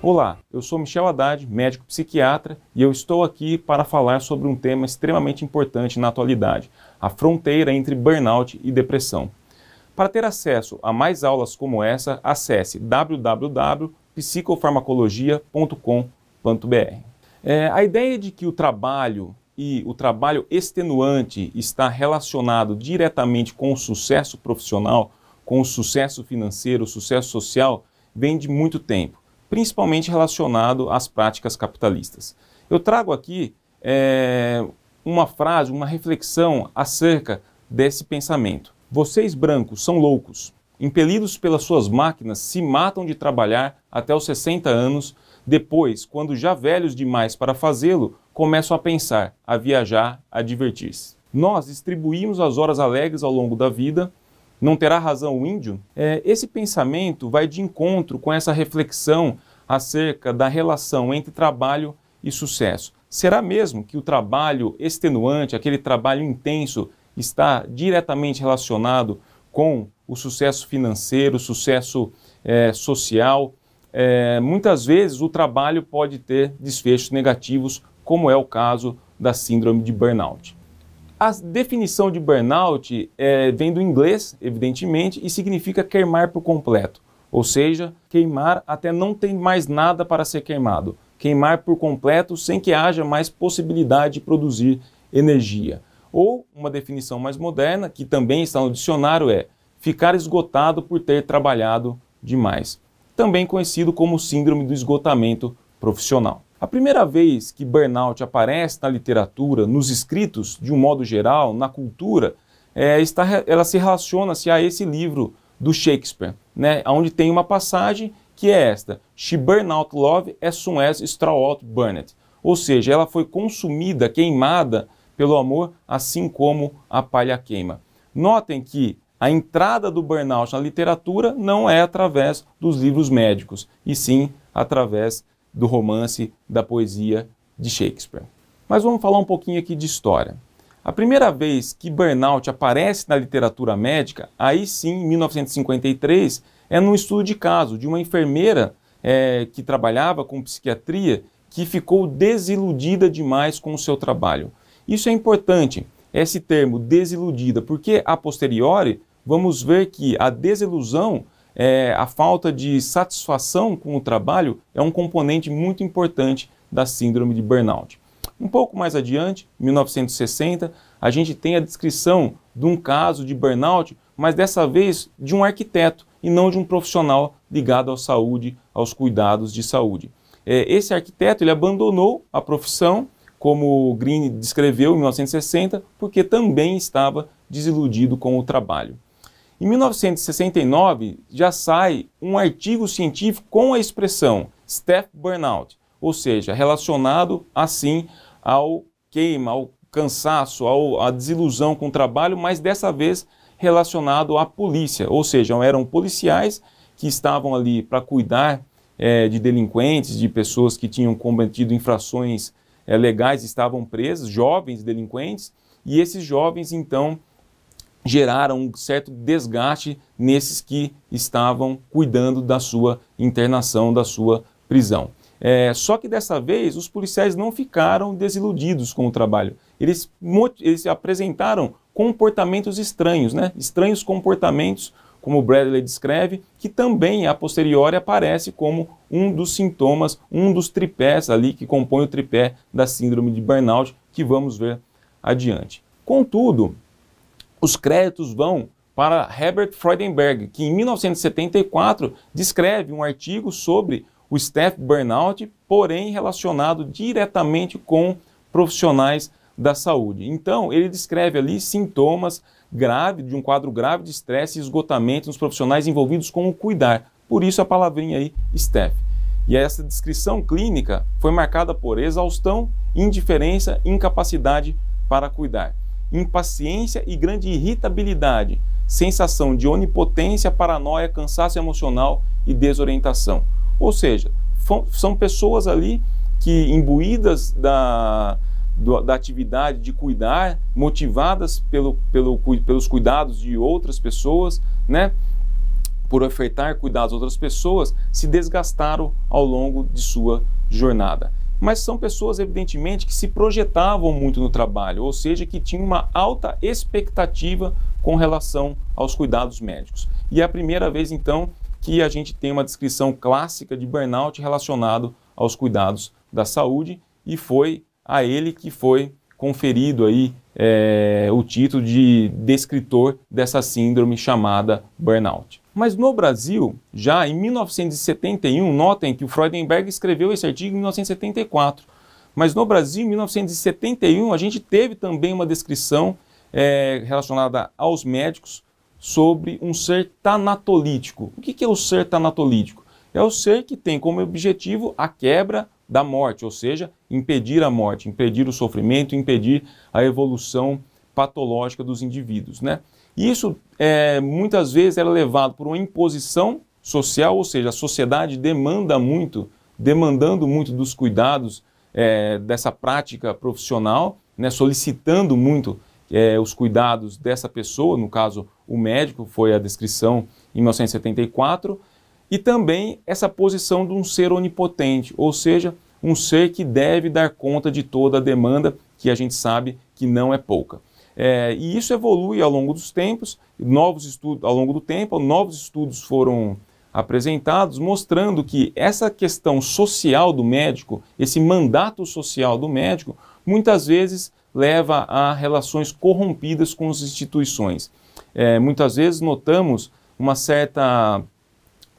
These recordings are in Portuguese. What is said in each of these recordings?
Olá, eu sou Michel Haddad, médico psiquiatra, e eu estou aqui para falar sobre um tema extremamente importante na atualidade: a fronteira entre burnout e depressão. Para ter acesso a mais aulas como essa, acesse www.psicofarmacologia.com.br. É, a ideia de que o trabalho e o trabalho extenuante está relacionado diretamente com o sucesso profissional, com o sucesso financeiro, o sucesso social, vem de muito tempo principalmente relacionado às práticas capitalistas. Eu trago aqui é, uma frase, uma reflexão acerca desse pensamento. Vocês brancos são loucos. Impelidos pelas suas máquinas, se matam de trabalhar até os 60 anos. Depois, quando já velhos demais para fazê-lo, começam a pensar, a viajar, a divertir-se. Nós distribuímos as horas alegres ao longo da vida, não terá razão o índio? É, esse pensamento vai de encontro com essa reflexão acerca da relação entre trabalho e sucesso. Será mesmo que o trabalho extenuante, aquele trabalho intenso, está diretamente relacionado com o sucesso financeiro, o sucesso é, social? É, muitas vezes o trabalho pode ter desfechos negativos, como é o caso da síndrome de burnout. A definição de burnout é, vem do inglês, evidentemente, e significa queimar por completo, ou seja, queimar até não ter mais nada para ser queimado, queimar por completo sem que haja mais possibilidade de produzir energia. Ou uma definição mais moderna, que também está no dicionário, é ficar esgotado por ter trabalhado demais, também conhecido como síndrome do esgotamento profissional. A primeira vez que burnout aparece na literatura, nos escritos, de um modo geral, na cultura, é, está, ela se relaciona-se a esse livro do Shakespeare, né, onde tem uma passagem que é esta: She burned out love as soon as straw out burned. Ou seja, ela foi consumida, queimada pelo amor, assim como a palha queima. Notem que a entrada do burnout na literatura não é através dos livros médicos, e sim através do romance, da poesia de Shakespeare. Mas vamos falar um pouquinho aqui de história. A primeira vez que burnout aparece na literatura médica, aí sim, em 1953, é num estudo de caso de uma enfermeira é, que trabalhava com psiquiatria que ficou desiludida demais com o seu trabalho. Isso é importante, esse termo desiludida, porque a posteriori vamos ver que a desilusão é, a falta de satisfação com o trabalho é um componente muito importante da síndrome de burnout. Um pouco mais adiante, 1960, a gente tem a descrição de um caso de burnout, mas dessa vez de um arquiteto e não de um profissional ligado à saúde, aos cuidados de saúde. É, esse arquiteto ele abandonou a profissão, como Green descreveu em 1960, porque também estava desiludido com o trabalho. Em 1969, já sai um artigo científico com a expressão staff burnout, ou seja, relacionado assim ao queima, ao cansaço, ao, à desilusão com o trabalho, mas dessa vez relacionado à polícia, ou seja, eram policiais que estavam ali para cuidar é, de delinquentes, de pessoas que tinham cometido infrações é, legais, estavam presas, jovens delinquentes, e esses jovens então geraram um certo desgaste nesses que estavam cuidando da sua internação, da sua prisão. É, só que dessa vez os policiais não ficaram desiludidos com o trabalho. Eles, eles apresentaram comportamentos estranhos, né? estranhos comportamentos, como Bradley descreve, que também a posteriori aparece como um dos sintomas, um dos tripés ali que compõe o tripé da síndrome de burnout, que vamos ver adiante. Contudo, os créditos vão para Herbert Freudenberg, que em 1974 descreve um artigo sobre o staff burnout, porém relacionado diretamente com profissionais da saúde. Então, ele descreve ali sintomas graves, de um quadro grave de estresse e esgotamento nos profissionais envolvidos com o cuidar. Por isso a palavrinha aí, staff. E essa descrição clínica foi marcada por exaustão, indiferença e incapacidade para cuidar impaciência e grande irritabilidade, sensação de onipotência, paranoia, cansaço emocional e desorientação. Ou seja, são pessoas ali que, imbuídas da, da atividade de cuidar, motivadas pelo, pelo, pelos cuidados de outras pessoas, né? por ofertar cuidados a outras pessoas, se desgastaram ao longo de sua jornada mas são pessoas, evidentemente, que se projetavam muito no trabalho, ou seja, que tinham uma alta expectativa com relação aos cuidados médicos. E é a primeira vez, então, que a gente tem uma descrição clássica de burnout relacionado aos cuidados da saúde, e foi a ele que foi conferido aí é, o título de descritor dessa síndrome chamada burnout. Mas no Brasil, já em 1971, notem que o Freudenberg escreveu esse artigo em 1974. Mas no Brasil, em 1971, a gente teve também uma descrição é, relacionada aos médicos sobre um ser tanatolítico. O que é o ser tanatolítico? É o ser que tem como objetivo a quebra da morte, ou seja, impedir a morte, impedir o sofrimento, impedir a evolução patológica dos indivíduos, né? isso é, muitas vezes era levado por uma imposição social, ou seja, a sociedade demanda muito, demandando muito dos cuidados é, dessa prática profissional, né, solicitando muito é, os cuidados dessa pessoa, no caso o médico, foi a descrição em 1974, e também essa posição de um ser onipotente, ou seja, um ser que deve dar conta de toda a demanda, que a gente sabe que não é pouca. É, e isso evolui ao longo dos tempos, novos estudos ao longo do tempo, novos estudos foram apresentados mostrando que essa questão social do médico, esse mandato social do médico, muitas vezes leva a relações corrompidas com as instituições. É, muitas vezes notamos uma certa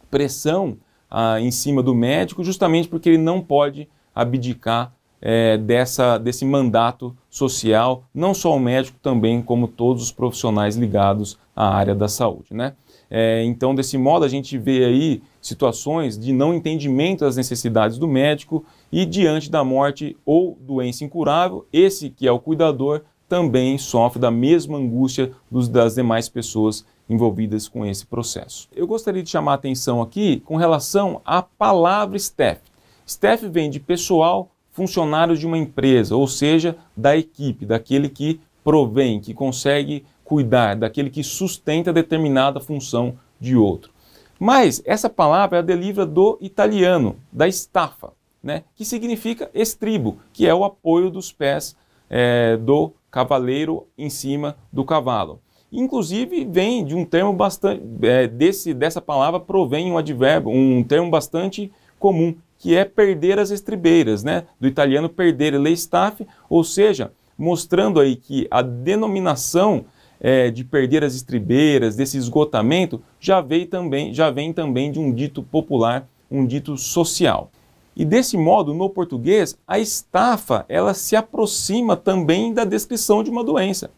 pressão ah, em cima do médico, justamente porque ele não pode abdicar é, dessa, desse mandato social, não só o médico, também como todos os profissionais ligados à área da saúde. Né? É, então, desse modo, a gente vê aí situações de não entendimento das necessidades do médico e diante da morte ou doença incurável, esse que é o cuidador também sofre da mesma angústia dos, das demais pessoas envolvidas com esse processo. Eu gostaria de chamar a atenção aqui com relação à palavra staff. Staff vem de pessoal funcionários de uma empresa, ou seja, da equipe, daquele que provém, que consegue cuidar, daquele que sustenta determinada função de outro. Mas essa palavra é deriva do italiano, da estafa, né? que significa estribo, que é o apoio dos pés é, do cavaleiro em cima do cavalo. Inclusive vem de um termo bastante é, desse dessa palavra provém um advérbio, um termo bastante comum que é perder as estribeiras, né? Do italiano perder le staff, ou seja, mostrando aí que a denominação é, de perder as estribeiras, desse esgotamento, já vem também, já vem também de um dito popular, um dito social. E desse modo, no português, a estafa ela se aproxima também da descrição de uma doença.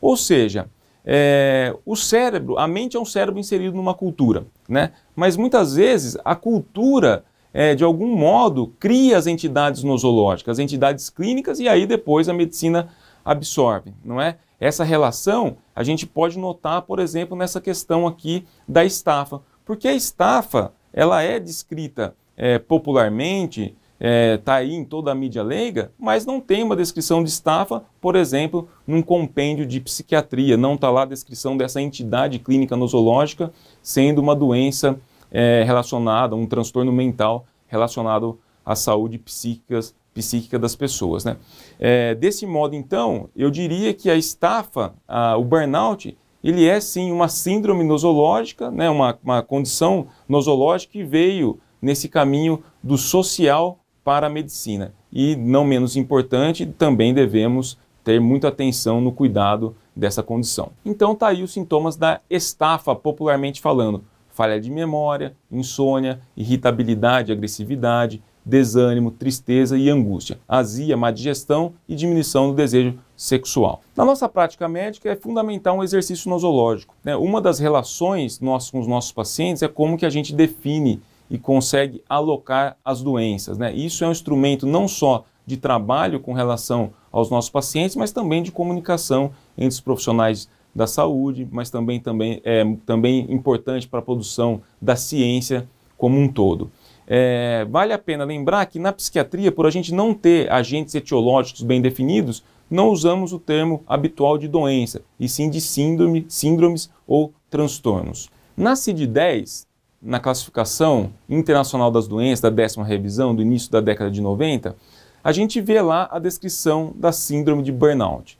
Ou seja, é, o cérebro, a mente é um cérebro inserido numa cultura, né? Mas muitas vezes a cultura é, de algum modo, cria as entidades nosológicas, as entidades clínicas, e aí depois a medicina absorve, não é? Essa relação a gente pode notar, por exemplo, nessa questão aqui da estafa, porque a estafa ela é descrita é, popularmente, está é, tá aí em toda a mídia leiga, mas não tem uma descrição de estafa, por exemplo, num compêndio de psiquiatria, não está lá a descrição dessa entidade clínica nosológica sendo uma doença é, a um transtorno mental relacionado à saúde psíquicas, psíquica das pessoas. Né? É, desse modo, então, eu diria que a estafa, a, o burnout, ele é sim uma síndrome nosológica, né? uma, uma condição nosológica que veio nesse caminho do social para a medicina. E, não menos importante, também devemos ter muita atenção no cuidado dessa condição. Então, tá aí os sintomas da estafa, popularmente falando falha de memória, insônia, irritabilidade, agressividade, desânimo, tristeza e angústia, azia, má digestão e diminuição do desejo sexual. Na nossa prática médica é fundamental um exercício nosológico. Né? Uma das relações nós, com os nossos pacientes é como que a gente define e consegue alocar as doenças. Né? Isso é um instrumento não só de trabalho com relação aos nossos pacientes, mas também de comunicação entre os profissionais da saúde, mas também, também é também importante para a produção da ciência como um todo. É, vale a pena lembrar que na psiquiatria, por a gente não ter agentes etiológicos bem definidos, não usamos o termo habitual de doença, e sim de síndrome, síndromes ou transtornos. Na CID-10, na classificação internacional das doenças, da décima revisão do início da década de 90, a gente vê lá a descrição da síndrome de burnout.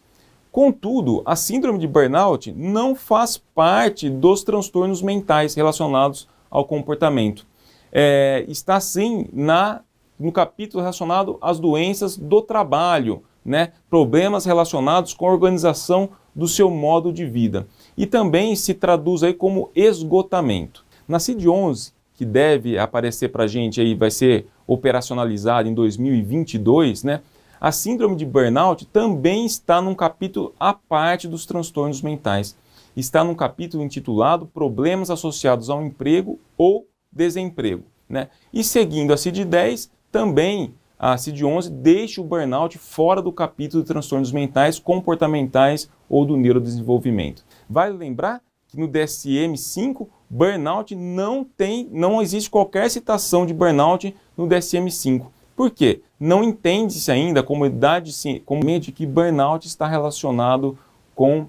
Contudo, a síndrome de burnout não faz parte dos transtornos mentais relacionados ao comportamento. É, está sim na, no capítulo relacionado às doenças do trabalho, né? problemas relacionados com a organização do seu modo de vida. E também se traduz aí como esgotamento. Na CID-11, que deve aparecer para a gente aí, vai ser operacionalizada em 2022, né? A síndrome de burnout também está num capítulo à parte dos transtornos mentais. Está num capítulo intitulado Problemas associados ao emprego ou desemprego. Né? E seguindo a CID-10, também a CID-11 deixa o burnout fora do capítulo de transtornos mentais, comportamentais ou do neurodesenvolvimento. Vale lembrar que no DSM-5, burnout não tem, não existe qualquer citação de burnout no DSM-5. Por quê? Não entende-se ainda a comunidade comumente que burnout está relacionado com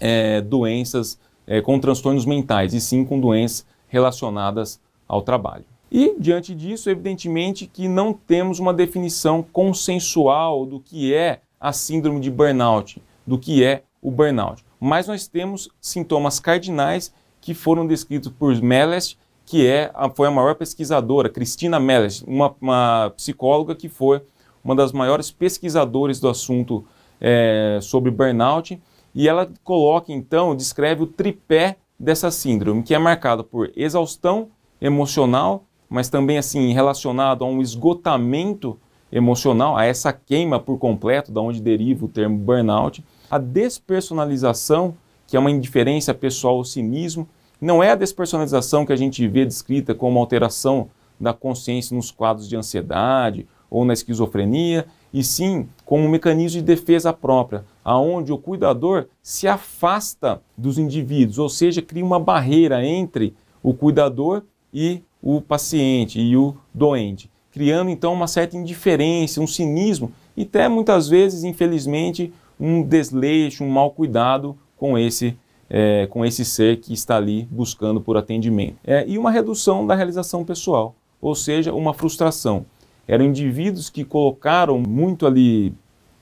é, doenças, é, com transtornos mentais, e sim com doenças relacionadas ao trabalho. E, diante disso, evidentemente que não temos uma definição consensual do que é a síndrome de burnout, do que é o burnout. Mas nós temos sintomas cardinais que foram descritos por Mellest que é a, foi a maior pesquisadora, Cristina Melles, uma, uma, psicóloga que foi uma das maiores pesquisadoras do assunto é, sobre burnout. E ela coloca, então, descreve o tripé dessa síndrome, que é marcada por exaustão emocional, mas também assim relacionado a um esgotamento emocional, a essa queima por completo, da onde deriva o termo burnout, a despersonalização, que é uma indiferença pessoal, o cinismo, não é a despersonalização que a gente vê descrita como alteração da consciência nos quadros de ansiedade ou na esquizofrenia, e sim como um mecanismo de defesa própria, aonde o cuidador se afasta dos indivíduos, ou seja, cria uma barreira entre o cuidador e o paciente e o doente, criando então uma certa indiferença, um cinismo e até muitas vezes, infelizmente, um desleixo, um mau cuidado com esse é, com esse ser que está ali buscando por atendimento. É, e uma redução da realização pessoal, ou seja, uma frustração. Eram indivíduos que colocaram muito ali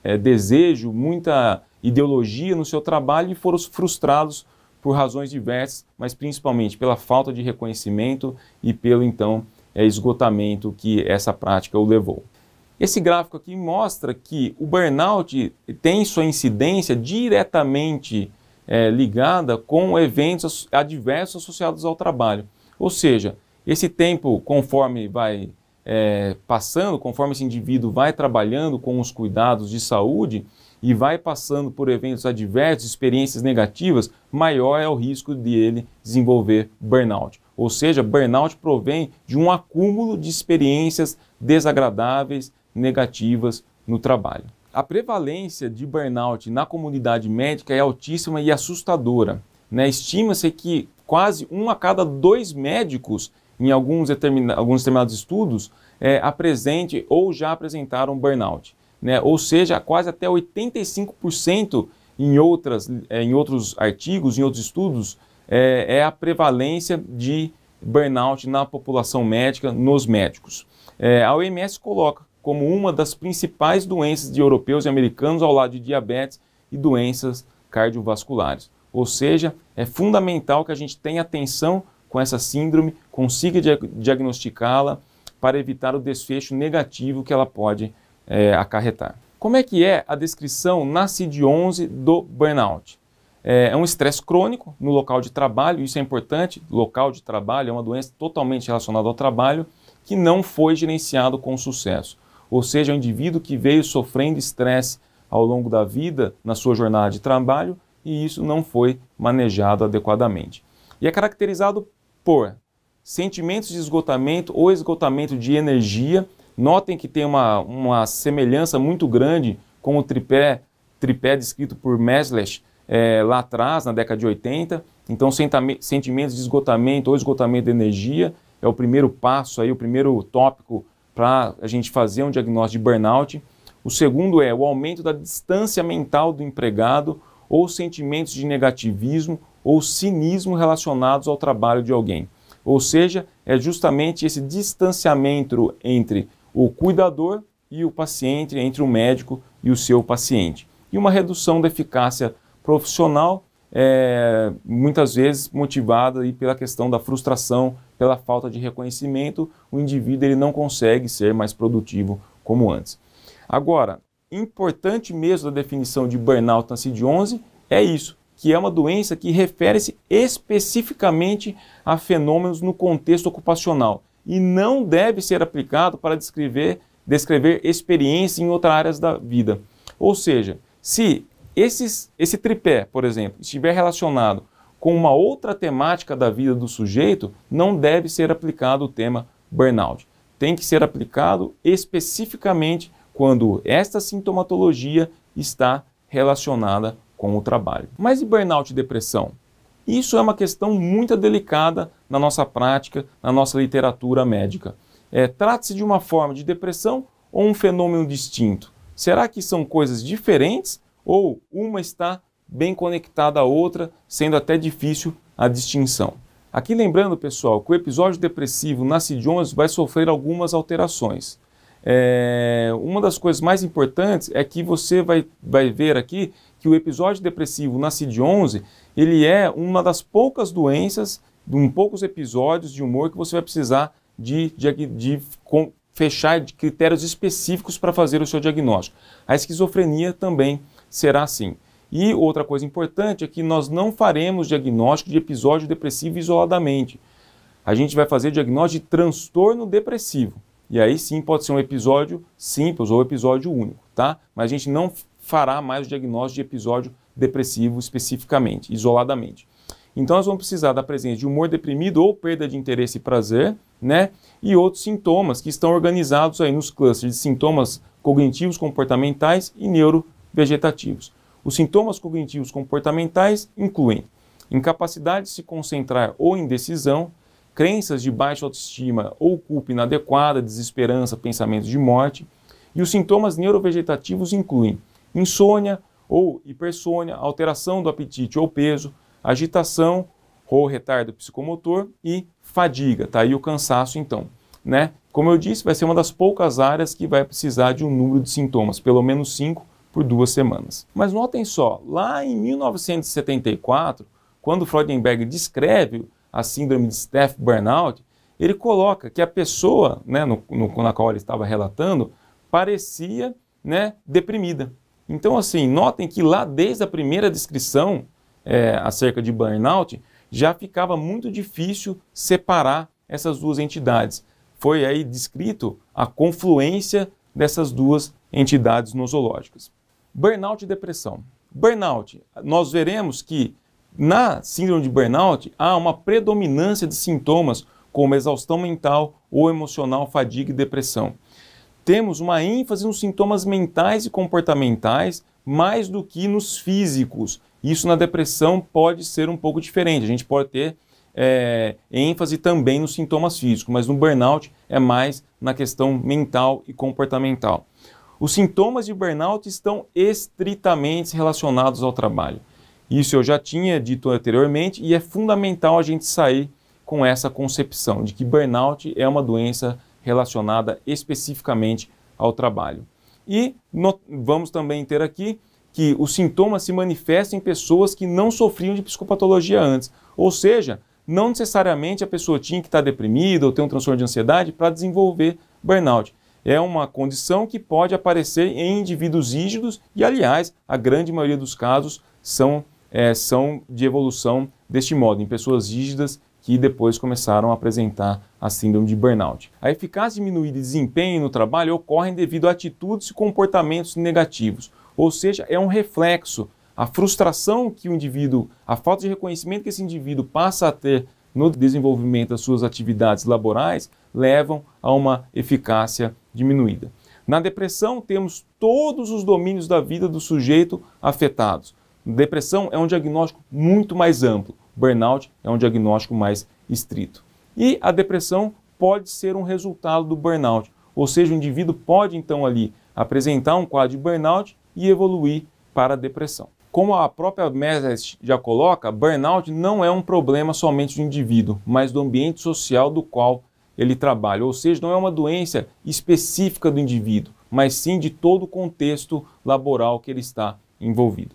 é, desejo, muita ideologia no seu trabalho e foram frustrados por razões diversas, mas principalmente pela falta de reconhecimento e pelo então é, esgotamento que essa prática o levou. Esse gráfico aqui mostra que o burnout tem sua incidência diretamente é, ligada com eventos adversos associados ao trabalho. Ou seja, esse tempo, conforme vai é, passando, conforme esse indivíduo vai trabalhando com os cuidados de saúde e vai passando por eventos adversos, experiências negativas, maior é o risco de ele desenvolver burnout. Ou seja, burnout provém de um acúmulo de experiências desagradáveis, negativas no trabalho a prevalência de burnout na comunidade médica é altíssima e assustadora. Né? Estima-se que quase um a cada dois médicos, em alguns, determina alguns determinados estudos, é, apresente ou já apresentaram burnout. Né? Ou seja, quase até 85% em, outras, é, em outros artigos, em outros estudos, é, é, a prevalência de burnout na população médica, nos médicos. É, a OMS coloca como uma das principais doenças de europeus e americanos ao lado de diabetes e doenças cardiovasculares. Ou seja, é fundamental que a gente tenha atenção com essa síndrome, consiga diagnosticá-la para evitar o desfecho negativo que ela pode é, acarretar. Como é que é a descrição na CID-11 do burnout? É, é um estresse crônico no local de trabalho, isso é importante, local de trabalho é uma doença totalmente relacionada ao trabalho que não foi gerenciado com sucesso ou seja, o é um indivíduo que veio sofrendo estresse ao longo da vida na sua jornada de trabalho e isso não foi manejado adequadamente. E é caracterizado por sentimentos de esgotamento ou esgotamento de energia. Notem que tem uma, uma semelhança muito grande com o tripé, tripé descrito por Meslish é, lá atrás, na década de 80. Então, sentimentos de esgotamento ou esgotamento de energia é o primeiro passo, aí, o primeiro tópico para a gente fazer um diagnóstico de burnout. O segundo é o aumento da distância mental do empregado ou sentimentos de negativismo ou cinismo relacionados ao trabalho de alguém. Ou seja, é justamente esse distanciamento entre o cuidador e o paciente, entre o médico e o seu paciente. E uma redução da eficácia profissional é, muitas vezes motivada aí pela questão da frustração, pela falta de reconhecimento, o indivíduo ele não consegue ser mais produtivo como antes. Agora, importante mesmo da definição de burnout na CID-11 é isso, que é uma doença que refere-se especificamente a fenômenos no contexto ocupacional e não deve ser aplicado para descrever, descrever experiência em outras áreas da vida. Ou seja, se esses, esse tripé, por exemplo, estiver relacionado com uma outra temática da vida do sujeito, não deve ser aplicado o tema burnout. Tem que ser aplicado especificamente quando esta sintomatologia está relacionada com o trabalho. Mas e burnout e depressão? Isso é uma questão muito delicada na nossa prática, na nossa literatura médica. É, Trata-se de uma forma de depressão ou um fenômeno distinto? Será que são coisas diferentes ou uma está bem conectada à outra, sendo até difícil a distinção. Aqui lembrando, pessoal, que o episódio depressivo na CID-11 vai sofrer algumas alterações. É, uma das coisas mais importantes é que você vai, vai ver aqui que o episódio depressivo na CID-11 ele é uma das poucas doenças, de um poucos episódios de humor que você vai precisar de, de, de, de com, fechar de critérios específicos para fazer o seu diagnóstico. A esquizofrenia também será assim. E outra coisa importante é que nós não faremos diagnóstico de episódio depressivo isoladamente. A gente vai fazer diagnóstico de transtorno depressivo. E aí sim pode ser um episódio simples ou episódio único, tá? Mas a gente não fará mais o diagnóstico de episódio depressivo especificamente, isoladamente. Então nós vamos precisar da presença de humor deprimido ou perda de interesse e prazer, né? E outros sintomas que estão organizados aí nos clusters de sintomas cognitivos, comportamentais e neuro vegetativos. Os sintomas cognitivos comportamentais incluem incapacidade de se concentrar ou indecisão, crenças de baixa autoestima ou culpa inadequada, desesperança, pensamentos de morte. E os sintomas neurovegetativos incluem insônia ou hipersônia, alteração do apetite ou peso, agitação ou retardo psicomotor e fadiga, tá aí o cansaço então, né? Como eu disse, vai ser uma das poucas áreas que vai precisar de um número de sintomas, pelo menos cinco por duas semanas. Mas notem só, lá em 1974, quando Freudenberg descreve a síndrome de Staph burnout, ele coloca que a pessoa né, no, no, na qual ele estava relatando parecia né, deprimida. Então, assim, notem que lá desde a primeira descrição é, acerca de burnout, já ficava muito difícil separar essas duas entidades. Foi aí descrito a confluência dessas duas entidades nosológicas. Burnout e depressão. Burnout, nós veremos que na síndrome de burnout há uma predominância de sintomas como exaustão mental ou emocional, fadiga e depressão. Temos uma ênfase nos sintomas mentais e comportamentais mais do que nos físicos. Isso na depressão pode ser um pouco diferente. A gente pode ter é, ênfase também nos sintomas físicos, mas no burnout é mais na questão mental e comportamental. Os sintomas de burnout estão estritamente relacionados ao trabalho. Isso eu já tinha dito anteriormente e é fundamental a gente sair com essa concepção de que burnout é uma doença relacionada especificamente ao trabalho. E vamos também ter aqui que os sintomas se manifestam em pessoas que não sofriam de psicopatologia antes. Ou seja, não necessariamente a pessoa tinha que estar deprimida ou ter um transtorno de ansiedade para desenvolver burnout é uma condição que pode aparecer em indivíduos rígidos e, aliás, a grande maioria dos casos são, é, são de evolução deste modo, em pessoas rígidas que depois começaram a apresentar a síndrome de burnout. A eficácia diminuída de desempenho no trabalho ocorre devido a atitudes e comportamentos negativos, ou seja, é um reflexo. A frustração que o indivíduo, a falta de reconhecimento que esse indivíduo passa a ter no desenvolvimento das suas atividades laborais levam a uma eficácia diminuída. Na depressão, temos todos os domínios da vida do sujeito afetados. Depressão é um diagnóstico muito mais amplo. Burnout é um diagnóstico mais estrito. E a depressão pode ser um resultado do burnout, ou seja, o indivíduo pode então ali apresentar um quadro de burnout e evoluir para a depressão. Como a própria Message já coloca, burnout não é um problema somente do indivíduo, mas do ambiente social do qual ele trabalha. Ou seja, não é uma doença específica do indivíduo, mas sim de todo o contexto laboral que ele está envolvido.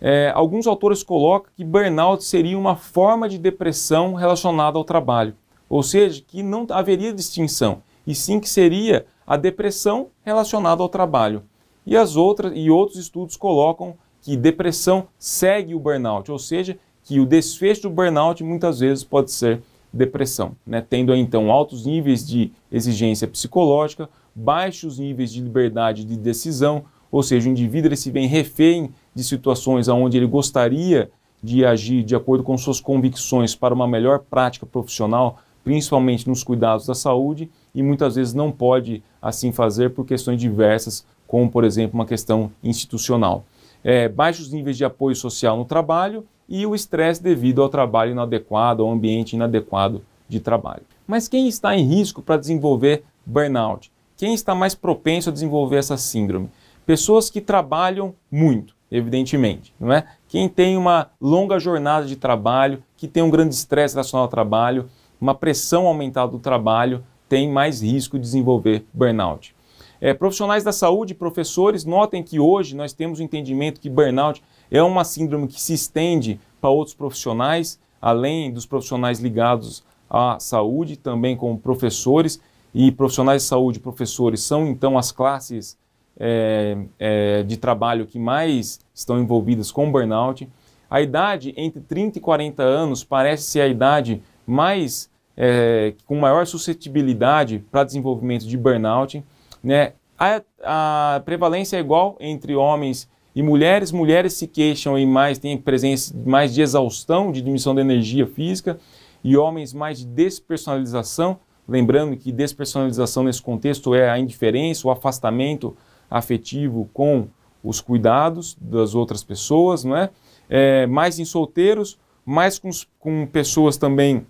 É, alguns autores colocam que burnout seria uma forma de depressão relacionada ao trabalho, ou seja, que não haveria distinção, e sim que seria a depressão relacionada ao trabalho. E as outras e outros estudos colocam que depressão segue o burnout, ou seja, que o desfecho do burnout muitas vezes pode ser depressão, né? tendo então altos níveis de exigência psicológica, baixos níveis de liberdade de decisão, ou seja, o indivíduo se vê refém de situações onde ele gostaria de agir de acordo com suas convicções para uma melhor prática profissional, principalmente nos cuidados da saúde, e muitas vezes não pode assim fazer por questões diversas, como por exemplo uma questão institucional. É, baixos níveis de apoio social no trabalho e o estresse devido ao trabalho inadequado, ao ambiente inadequado de trabalho. Mas quem está em risco para desenvolver burnout? Quem está mais propenso a desenvolver essa síndrome? Pessoas que trabalham muito, evidentemente, não é? Quem tem uma longa jornada de trabalho, que tem um grande estresse relacionado ao trabalho, uma pressão aumentada do trabalho, tem mais risco de desenvolver burnout. É, profissionais da saúde, professores, notem que hoje nós temos o um entendimento que burnout é uma síndrome que se estende para outros profissionais, além dos profissionais ligados à saúde, também como professores. E profissionais de saúde e professores são então as classes é, é, de trabalho que mais estão envolvidas com burnout. A idade entre 30 e 40 anos parece ser a idade mais é, com maior suscetibilidade para desenvolvimento de burnout. Né? A, a, prevalência é igual entre homens e mulheres, mulheres se queixam e mais, têm presença mais de exaustão, de diminuição da energia física, e homens mais de despersonalização. Lembrando que despersonalização nesse contexto é a indiferença, o afastamento afetivo com os cuidados das outras pessoas, não é? é mais em solteiros, mais com, com pessoas também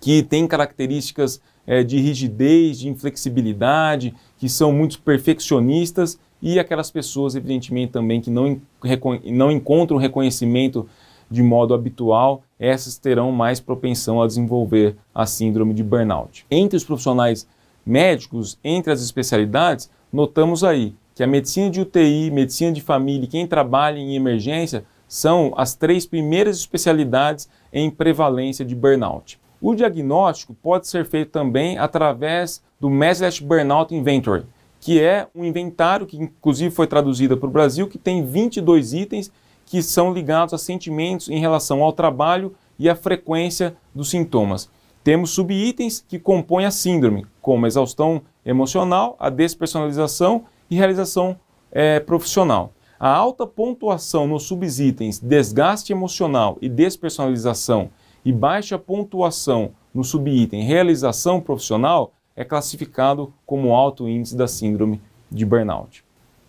que têm características é, de rigidez, de inflexibilidade, que são muito perfeccionistas e aquelas pessoas, evidentemente, também que não, não encontram reconhecimento de modo habitual, essas terão mais propensão a desenvolver a síndrome de burnout. Entre os profissionais médicos, entre as especialidades, notamos aí que a medicina de UTI, medicina de família e quem trabalha em emergência são as três primeiras especialidades em prevalência de burnout. O diagnóstico pode ser feito também através do Meslech Burnout Inventory, que é um inventário que inclusive foi traduzida para o Brasil, que tem 22 itens que são ligados a sentimentos em relação ao trabalho e à frequência dos sintomas. Temos subitens que compõem a síndrome, como exaustão emocional, a despersonalização e realização é, profissional. A alta pontuação nos subitens desgaste emocional e despersonalização e baixa pontuação no subitem realização profissional é classificado como alto índice da síndrome de burnout.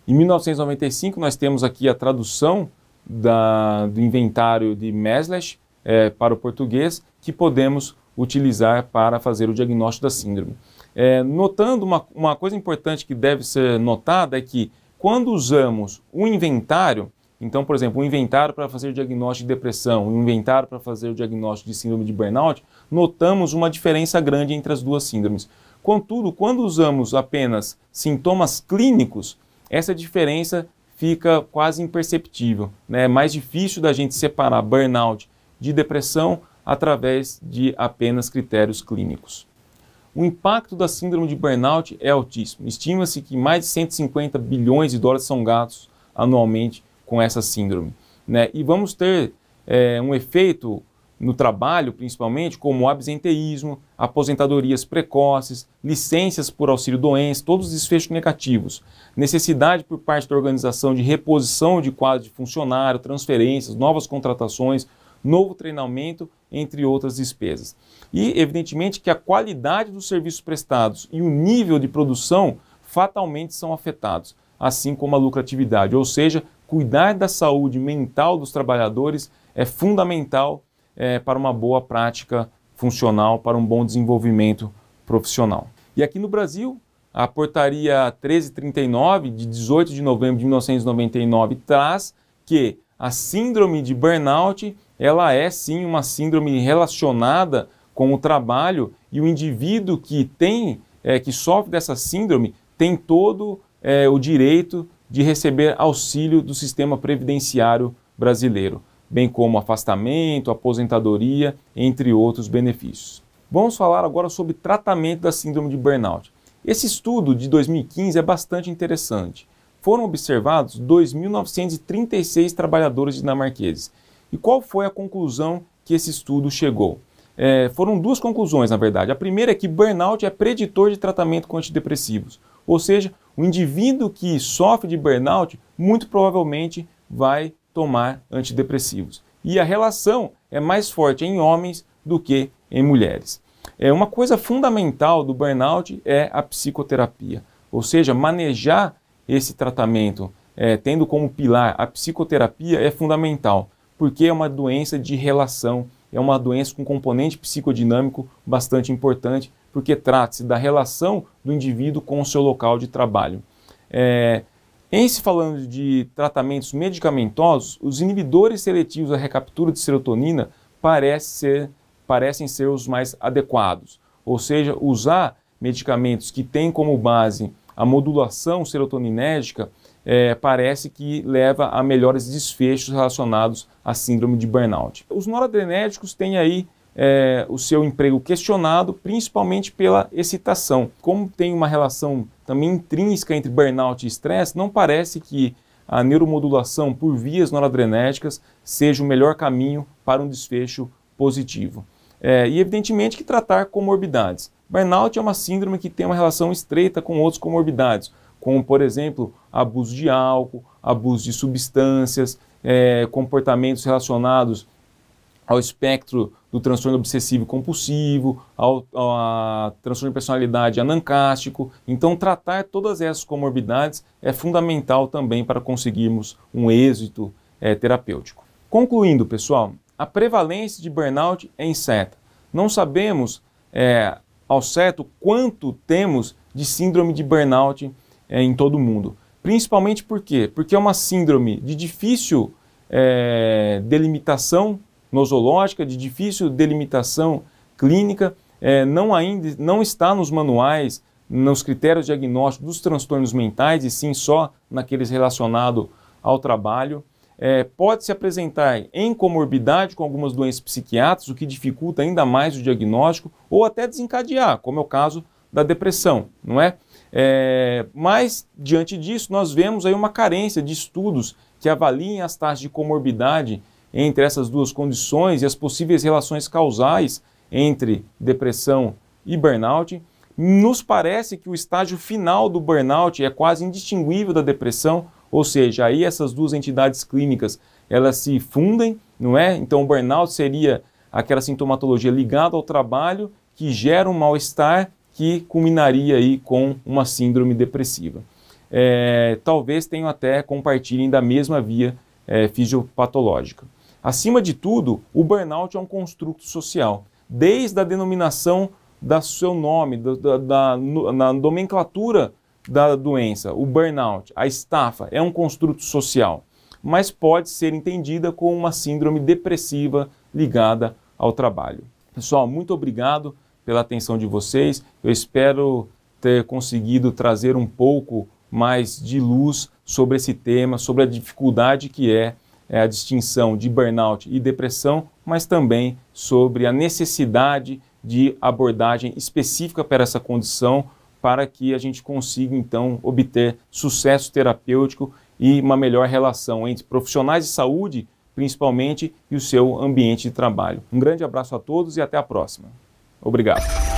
Em 1995, nós temos aqui a tradução da, do inventário de Meslish é, para o português, que podemos utilizar para fazer o diagnóstico da síndrome. É, notando uma, uma coisa importante que deve ser notada é que quando usamos o inventário, então, por exemplo, um inventário para fazer o diagnóstico de depressão, um inventário para fazer o diagnóstico de síndrome de burnout, notamos uma diferença grande entre as duas síndromes. Contudo, quando usamos apenas sintomas clínicos, essa diferença fica quase imperceptível. Né? É mais difícil da gente separar burnout de depressão através de apenas critérios clínicos. O impacto da síndrome de burnout é altíssimo. Estima-se que mais de 150 bilhões de dólares são gastos anualmente com essa síndrome. Né? E vamos ter é, um efeito no trabalho, principalmente, como absenteísmo, aposentadorias precoces, licenças por auxílio-doença, todos os desfechos negativos, necessidade por parte da organização de reposição de quadro de funcionário, transferências, novas contratações, novo treinamento, entre outras despesas. E, evidentemente, que a qualidade dos serviços prestados e o nível de produção fatalmente são afetados, assim como a lucratividade, ou seja, cuidar da saúde mental dos trabalhadores é fundamental é, para uma boa prática funcional, para um bom desenvolvimento profissional. E aqui no Brasil, a portaria 1339, de 18 de novembro de 1999, traz que a síndrome de burnout ela é sim uma síndrome relacionada com o trabalho e o indivíduo que tem, é, que sofre dessa síndrome, tem todo é, o direito de receber auxílio do sistema previdenciário brasileiro bem como afastamento, aposentadoria, entre outros benefícios. Vamos falar agora sobre tratamento da síndrome de burnout. Esse estudo de 2015 é bastante interessante. Foram observados 2.936 trabalhadores dinamarqueses. E qual foi a conclusão que esse estudo chegou? É, foram duas conclusões, na verdade. A primeira é que burnout é preditor de tratamento com antidepressivos. Ou seja, o indivíduo que sofre de burnout muito provavelmente vai tomar antidepressivos. E a relação é mais forte em homens do que em mulheres. É uma coisa fundamental do burnout é a psicoterapia, ou seja, manejar esse tratamento é, tendo como pilar a psicoterapia é fundamental, porque é uma doença de relação, é uma doença com componente psicodinâmico bastante importante, porque trata-se da relação do indivíduo com o seu local de trabalho. É, em se falando de tratamentos medicamentosos, os inibidores seletivos à recaptura de serotonina parece ser, parecem ser os mais adequados. Ou seja, usar medicamentos que têm como base a modulação serotoninérgica é, parece que leva a melhores desfechos relacionados à síndrome de burnout. Os noradrenérgicos têm aí é, o seu emprego questionado, principalmente pela excitação. Como tem uma relação também intrínseca entre burnout e estresse, não parece que a neuromodulação por vias noradrenérgicas seja o melhor caminho para um desfecho positivo. É, e evidentemente que tratar comorbidades. Burnout é uma síndrome que tem uma relação estreita com outras comorbidades, como por exemplo abuso de álcool, abuso de substâncias, é, comportamentos relacionados ao espectro do transtorno obsessivo compulsivo, ao, ao transtorno de personalidade anancástico. Então, tratar todas essas comorbidades é fundamental também para conseguirmos um êxito é, terapêutico. Concluindo, pessoal, a prevalência de burnout é incerta. Não sabemos é, ao certo quanto temos de síndrome de burnout é, em todo o mundo. Principalmente por quê? Porque é uma síndrome de difícil é, delimitação nosológica de difícil delimitação clínica, é, não ainda não está nos manuais, nos critérios diagnósticos dos transtornos mentais e sim só naqueles relacionados ao trabalho. É, pode se apresentar em comorbidade com algumas doenças psiquiátricas, o que dificulta ainda mais o diagnóstico, ou até desencadear, como é o caso da depressão, não é? é mas, diante disso, nós vemos aí uma carência de estudos que avaliem as taxas de comorbidade entre essas duas condições e as possíveis relações causais entre depressão e burnout. Nos parece que o estágio final do burnout é quase indistinguível da depressão, ou seja, aí essas duas entidades clínicas elas se fundem, não é? Então o burnout seria aquela sintomatologia ligada ao trabalho que gera um mal-estar que culminaria aí com uma síndrome depressiva. É, talvez tenham até compartilhem da mesma via é, fisiopatológica. Acima de tudo, o burnout é um construto social, desde a denominação do seu nome, da, da, na nomenclatura da doença, o burnout, a estafa, é um construto social, mas pode ser entendida como uma síndrome depressiva ligada ao trabalho. Pessoal, muito obrigado pela atenção de vocês. Eu espero ter conseguido trazer um pouco mais de luz sobre esse tema, sobre a dificuldade que é é, a distinção de burnout e depressão, mas também sobre a necessidade de abordagem específica para essa condição, para que a gente consiga então obter sucesso terapêutico e uma melhor relação entre profissionais de saúde, principalmente, e o seu ambiente de trabalho. Um grande abraço a todos e até a próxima. Obrigado.